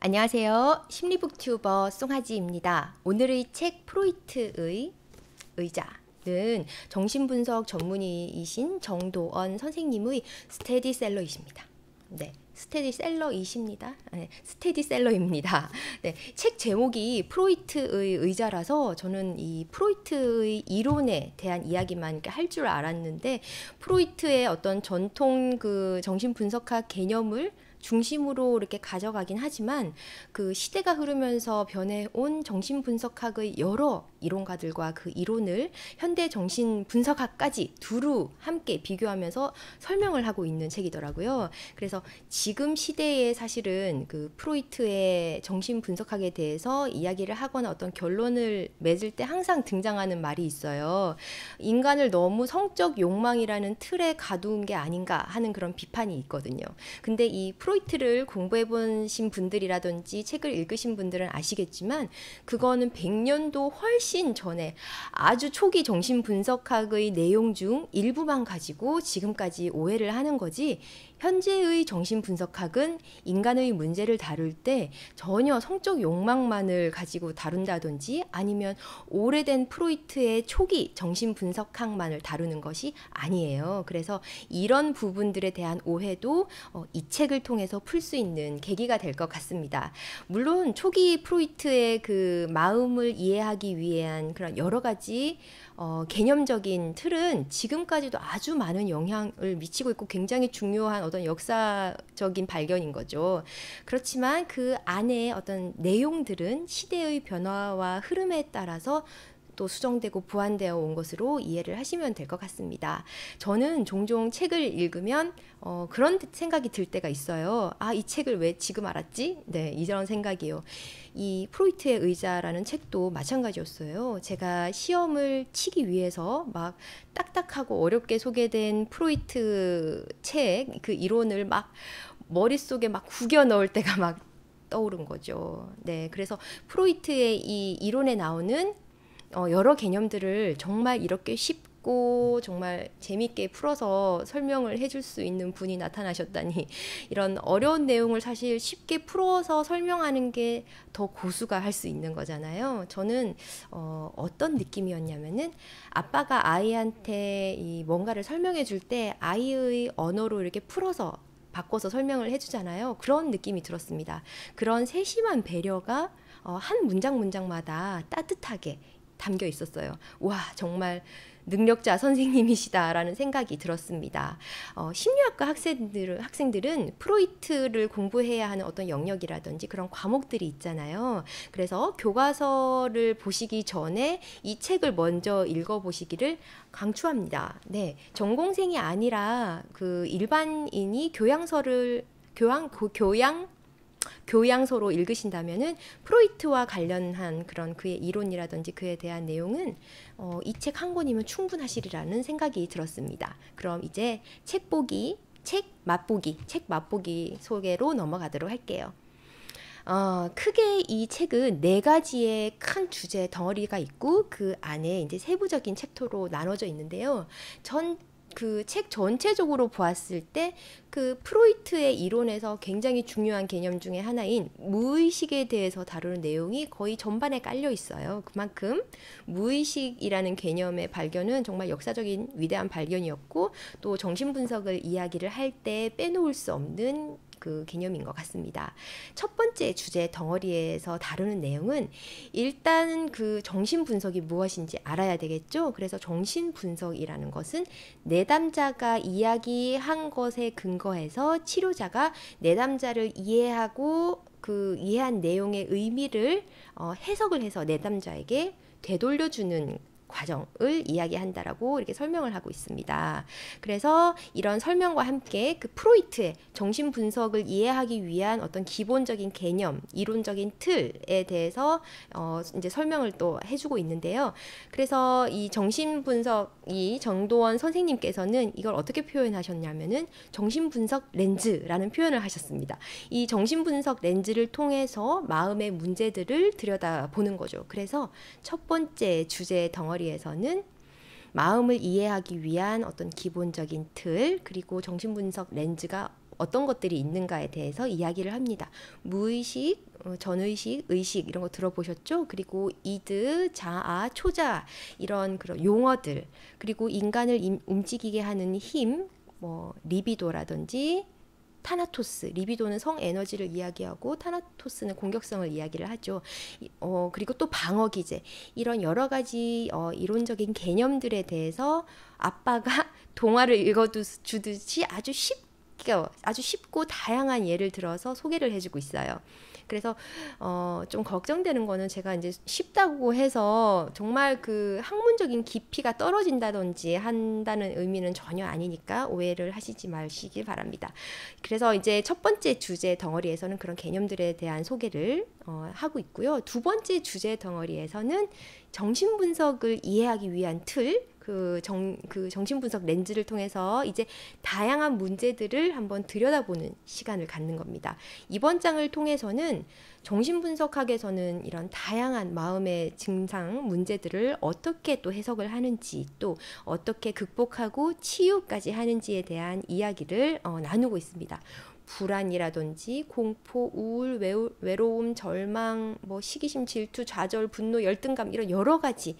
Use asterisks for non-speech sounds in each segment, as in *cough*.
안녕하세요. 심리북튜버 송하지입니다. 오늘의 책 프로이트의 의자는 정신분석 전문의이신 정도원 선생님의 스테디셀러이십니다. 네. 스테디셀러이십니다. 네, 스테디셀러입니다. 네, 책 제목이 프로이트의 의자라서 저는 이 프로이트의 이론에 대한 이야기만 할 줄 알았는데 프로이트의 어떤 전통 그 정신 분석학 개념을 중심으로 이렇게 가져가긴 하지만 그 시대가 흐르면서 변해온 정신분석학의 여러 이론가들과 그 이론을 현대 정신 분석학까지 두루 함께 비교하면서 설명을 하고 있는 책이더라고요. 그래서 지금 시대에 사실은 그 프로이트의 정신 분석학에 대해서 이야기를 하거나 어떤 결론을 맺을 때 항상 등장하는 말이 있어요. 인간을 너무 성적 욕망이라는 틀에 가두은 게 아닌가 하는 그런 비판이 있거든요. 근데 이 프로이트를 공부해 보신 분들이라든지 책을 읽으신 분들은 아시겠지만 그거는 100년도 훨씬 훨씬 전에 아주 초기 정신 분석학의 내용 중 일부만 가지고 지금까지 오해를 하는 거지 현재의 정신분석학은 인간의 문제를 다룰 때 전혀 성적 욕망만을 가지고 다룬다든지 아니면 오래된 프로이트의 초기 정신분석학만을 다루는 것이 아니에요. 그래서 이런 부분들에 대한 오해도 어, 이 책을 통해서 풀 수 있는 계기가 될 것 같습니다. 물론 초기 프로이트의 그 마음을 이해하기 위한 그런 여러 가지 어, 개념적인 틀은 지금까지도 아주 많은 영향을 미치고 있고 굉장히 중요한 어떤 역사적인 발견인 거죠. 그렇지만 그 안에 어떤 내용들은 시대의 변화와 흐름에 따라서 또 수정되고 보완되어 온 것으로 이해를 하시면 될 것 같습니다. 저는 종종 책을 읽으면 어, 그런 생각이 들 때가 있어요. 아, 이 책을 왜 지금 알았지? 네, 이런 생각이요. 이 프로이트의 의자라는 책도 마찬가지였어요. 제가 시험을 치기 위해서 막 딱딱하고 어렵게 소개된 프로이트 책, 그 이론을 막 머릿속에 막 구겨 넣을 때가 막 떠오른 거죠. 네, 그래서 프로이트의 이 이론에 나오는 어, 여러 개념들을 정말 이렇게 쉽고 정말 재밌게 풀어서 설명을 해줄 수 있는 분이 나타나셨다니 *laughs* 이런 어려운 내용을 사실 쉽게 풀어서 설명하는 게 더 고수가 할 수 있는 거잖아요. 저는 어, 어떤 느낌이었냐면은 아빠가 아이한테 이 뭔가를 설명해 줄 때 아이의 언어로 이렇게 풀어서 바꿔서 설명을 해주잖아요. 그런 느낌이 들었습니다. 그런 세심한 배려가 어, 한 문장 문장마다 따뜻하게 담겨 있었어요. 와 정말 능력자 선생님이시다라는 생각이 들었습니다. 어, 심리학과 학생들, 학생들은 프로이트를 공부해야 하는 어떤 영역이라든지 그런 과목들이 있잖아요. 그래서 교과서를 보시기 전에 이 책을 먼저 읽어보시기를 강추합니다. 네. 전공생이 아니라 그 일반인이 교양서를 교양 교양 교양서로 읽으신다면은 프로이트와 관련한 그런 그의 이론이라든지 그에 대한 내용은 어, 이책 한 권이면 충분하시리라는 생각이 들었습니다. 그럼 이제 책 보기, 책 맛보기, 책 맛보기 소개로 넘어가도록 할게요. 어, 크게 이 책은 네 가지의 큰 주제 덩어리가 있고 그 안에 이제 세부적인 챕터로 나눠져 있는데요. 전 그책 전체적으로 보았을 때 그 프로이트의 이론에서 굉장히 중요한 개념 중의 하나인 무의식에 대해서 다루는 내용이 거의 전반에 깔려 있어요. 그만큼 무의식이라는 개념의 발견은 정말 역사적인 위대한 발견이었고 또 정신분석을 이야기를 할 때 빼놓을 수 없는 그 개념인 것 같습니다. 첫 번째 주제 덩어리에서 다루는 내용은 일단 그 정신 분석이 무엇인지 알아야 되겠죠. 그래서 정신 분석이라는 것은 내담자가 이야기한 것에 근거해서 치료자가 내담자를 이해하고 그 이해한 내용의 의미를 어, 해석을 해서 내담자에게 되돌려주는 과정을 이야기한다라고 이렇게 설명을 하고 있습니다. 그래서 이런 설명과 함께 그 프로이트의 정신 분석을 이해하기 위한 어떤 기본적인 개념, 이론적인 틀에 대해서 어 이제 설명을 또 해주고 있는데요. 그래서 이 정신 분석 이 정도원 선생님께서는 이걸 어떻게 표현하셨냐면은 정신 분석 렌즈라는 표현을 하셨습니다. 이 정신 분석 렌즈를 통해서 마음의 문제들을 들여다보는 거죠. 그래서 첫 번째 주제 덩어리 동아리에서는 마음을 이해하기 위한 어떤 기본적인 틀 그리고 정신분석 렌즈가 어떤 것들이 있는가에 대해서 이야기를 합니다. 무의식, 어, 전의식, 의식 이런 거 들어보셨죠? 그리고 이드, 자아, 초자 이런 그런 용어들 그리고 인간을 임, 움직이게 하는 힘, 뭐 리비도라든지 타나토스, 리비도는 성 에너지를 이야기하고 타나토스는 공격성을 이야기를 하죠. 어, 그리고 또 방어 기제 이런 여러 가지 어, 이론적인 개념들에 대해서 아빠가 *laughs* 동화를 읽어주듯이 아주 쉽게 아주 쉽고 다양한 예를 들어서 소개를 해주고 있어요. 그래서 어, 좀 걱정되는 거는 제가 이제 쉽다고 해서 정말 그 학문적인 깊이가 떨어진다든지 한다는 의미는 전혀 아니니까 오해를 하시지 마시길 바랍니다. 그래서 이제 첫 번째 주제 덩어리에서는 그런 개념들에 대한 소개를 어, 하고 있고요. 두 번째 주제 덩어리에서는 정신분석을 이해하기 위한 틀, 그, 정, 그 정신분석 렌즈를 통해서 이제 다양한 문제들을 한번 들여다보는 시간을 갖는 겁니다. 이번 장을 통해서는 정신분석학에서는 이런 다양한 마음의 증상, 문제들을 어떻게 또 해석을 하는지 또 어떻게 극복하고 치유까지 하는지에 대한 이야기를 어, 나누고 있습니다. 불안이라든지 공포, 우울, 외로움, 절망, 뭐 시기심, 질투, 좌절, 분노, 열등감 이런 여러 가지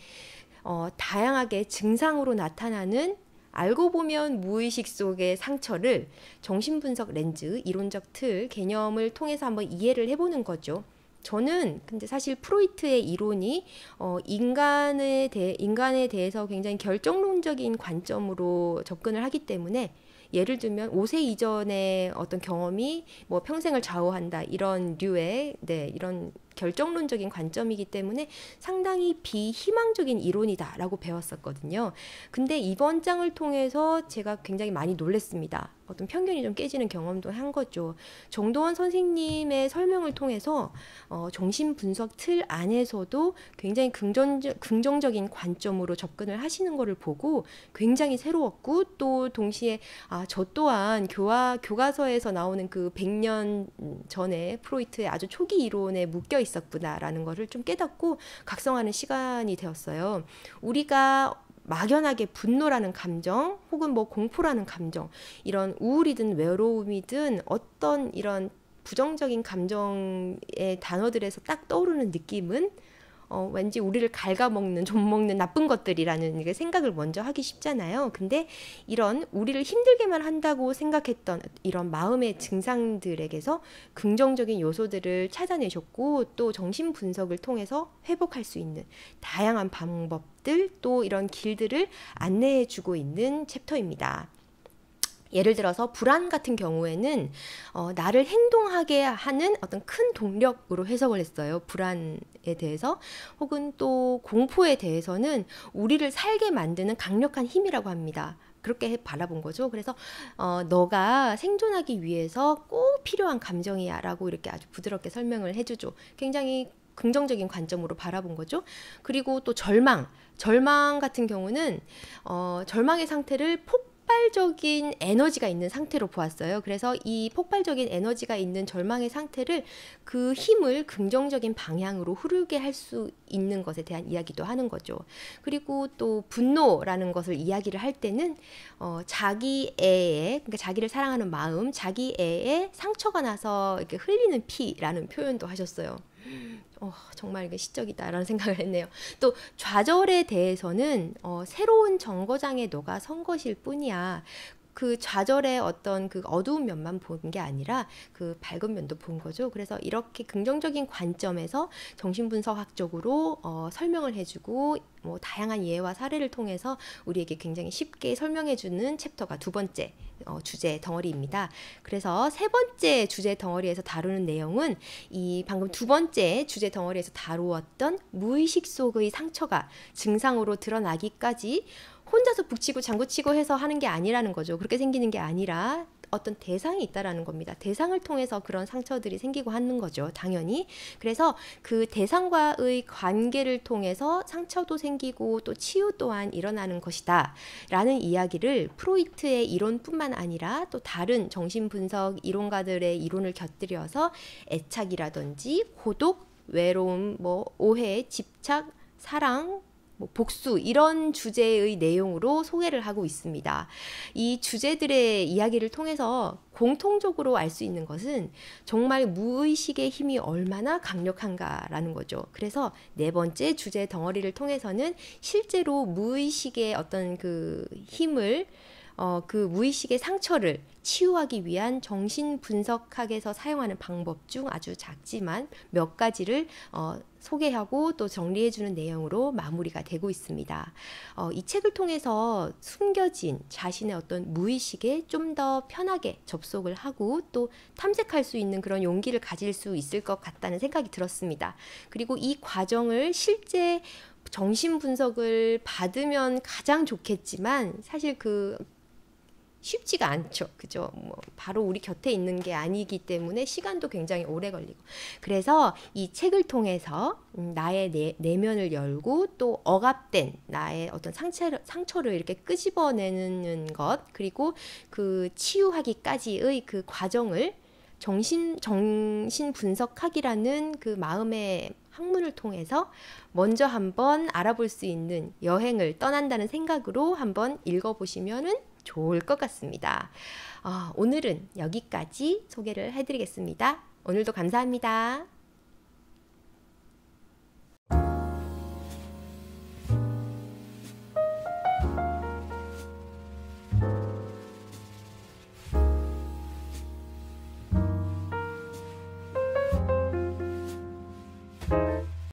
어, 다양하게 증상으로 나타나는 알고 보면 무의식 속의 상처를 정신분석 렌즈, 이론적 틀 개념을 통해서 한번 이해를 해보는 거죠. 저는 근데 사실 프로이트의 이론이 어, 인간에 대 인간에 대해서 굉장히 결정론적인 관점으로 접근을 하기 때문에 예를 들면 5세 이전의 어떤 경험이 뭐 평생을 좌우한다 이런 류의 네 이런 결정론적인 관점이기 때문에 상당히 비희망적인 이론이다라고 배웠었거든요. 근데 이번 장을 통해서 제가 굉장히 많이 놀랐습니다. 어떤 편견이 좀 깨지는 경험도 한 거죠. 정도원 선생님의 설명을 통해서 어, 정신 분석 틀 안에서도 굉장히 긍정 긍정적인 관점으로 접근을 하시는 것을 보고 굉장히 새로웠고 또 동시에 아, 저 또한 교화, 교과서에서 나오는 그 100년 전에 프로이트의 아주 초기 이론에 묶여 있었구나라는 것을 좀 깨닫고 각성하는 시간이 되었어요. 우리가 막연하게 분노라는 감정 혹은 뭐 공포라는 감정 이런 우울이든 외로움이든 어떤 이런 부정적인 감정의 단어들에서 딱 떠오르는 느낌은 어, 왠지 우리를 갉아먹는 좀먹는 나쁜 것들이라는 생각을 먼저 하기 쉽잖아요. 근데 이런 우리를 힘들게만 한다고 생각했던 이런 마음의 증상들에게서 긍정적인 요소들을 찾아내셨고 또 정신 분석을 통해서 회복할 수 있는 다양한 방법들 또 이런 길들을 안내해 주고 있는 챕터입니다. 예를 들어서 불안 같은 경우에는 어, 나를 행동하게 하는 어떤 큰 동력으로 해석을 했어요. 불안에 대해서 혹은 또 공포에 대해서는 우리를 살게 만드는 강력한 힘이라고 합니다. 그렇게 바라본 거죠. 그래서 어, 너가 생존하기 위해서 꼭 필요한 감정이야라고 이렇게 아주 부드럽게 설명을 해주죠. 굉장히 긍정적인 관점으로 바라본 거죠. 그리고 또 절망, 절망 같은 경우는 어, 절망의 상태를 폭 폭발적인 에너지가 있는 상태로 보았어요. 그래서 이 폭발적인 에너지가 있는 절망의 상태를 그 힘을 긍정적인 방향으로 흐르게 할 수 있는 것에 대한 이야기도 하는 거죠. 그리고 또 분노라는 것을 이야기를 할 때는 어, 자기 애의 그러니까 자기를 사랑하는 마음, 자기 애의 상처가 나서 이렇게 흘리는 피라는 표현도 하셨어요. 어, 정말 이게 시적이다라는 *laughs* 생각을 했네요. 또 좌절에 대해서는 어, 새로운 정거장에 너가 선 것일 뿐이야. 그 좌절의 어떤 그 어두운 면만 본 게 아니라 그 밝은 면도 본 거죠. 그래서 이렇게 긍정적인 관점에서 정신분석학적으로 어, 설명을 해주고 뭐 다양한 예와 사례를 통해서 우리에게 굉장히 쉽게 설명해주는 챕터가 두 번째 어, 주제 덩어리입니다. 그래서 세 번째 주제 덩어리에서 다루는 내용은 이 방금 두 번째 주제 덩어리에서 다루었던 무의식 속의 상처가 증상으로 드러나기까지 혼자서 북치고 장구치고 해서 하는 게 아니라는 거죠. 그렇게 생기는 게 아니라 어떤 대상이 있다라는 겁니다. 대상을 통해서 그런 상처들이 생기고 하는 거죠. 당연히. 그래서 그 대상과의 관계를 통해서 상처도 생기고 또 치유 또한 일어나는 것이다. 라는 이야기를 프로이트의 이론뿐만 아니라 또 다른 정신분석 이론가들의 이론을 곁들여서 애착이라든지 고독, 외로움, 뭐 오해, 집착, 사랑, 뭐 복수 이런 주제의 내용으로 소개를 하고 있습니다. 이 주제들의 이야기를 통해서 공통적으로 알 수 있는 것은 정말 무의식의 힘이 얼마나 강력한가라는 거죠. 그래서 네 번째 주제 덩어리를 통해서는 실제로 무의식의 어떤 그 힘을 어, 그 무의식의 상처를 치유하기 위한 정신 분석학에서 사용하는 방법 중 아주 작지만 몇 가지를 어, 소개하고 또 정리해주는 내용으로 마무리가 되고 있습니다. 어, 이 책을 통해서 숨겨진 자신의 어떤 무의식에 좀 더 편하게 접속을 하고 또 탐색할 수 있는 그런 용기를 가질 수 있을 것 같다는 생각이 들었습니다. 그리고 이 과정을 실제 정신 분석을 받으면 가장 좋겠지만 사실 그 쉽지가 않죠. 그죠? 뭐 바로 우리 곁에 있는 게 아니기 때문에 시간도 굉장히 오래 걸리고. 그래서 이 책을 통해서 음, 나의 내, 내면을 열고 또 억압된 나의 어떤 상처를, 상처를 이렇게 끄집어내는 것, 그리고 그 치유하기까지의 그 과정을 정신, 정신 분석학이라는 그 마음의 학문을 통해서 먼저 한번 알아볼 수 있는 여행을 떠난다는 생각으로 한번 읽어보시면은 좋을 것 같습니다. 어, 오늘은 여기까지 소개를 해드리겠습니다. 오늘도 감사합니다.